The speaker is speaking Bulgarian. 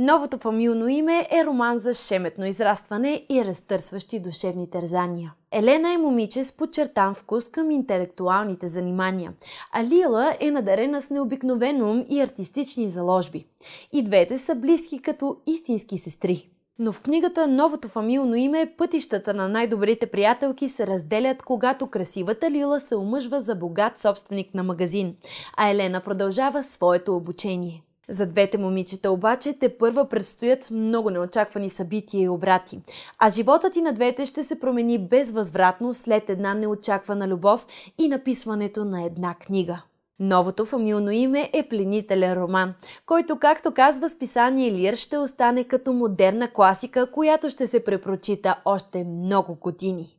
Новото фамилно име е роман за шеметно израстване и разтърсващи душевни тързания. Елена е момиче с подчертан вкус към интелектуалните занимания, а Лила е надарена с необикновен ум и артистични заложби. И двете са близки като истински сестри. Но в книгата Новото фамилно име пътищата на най-добрите приятелки се разделят, когато красивата Лила се омъжва за богат собственик на магазин, а Елена продължава своето обучение. За двете момичета обаче те първа предстоят много неочаквани събития и обрати. А животът и на двете ще се промени безвъзвратно след една неочаквана любов и написването на една книга. Новото фамилно име е пленителен роман, който, както казва списание Лир, ще остане като модерна класика, която ще се препрочита още много години.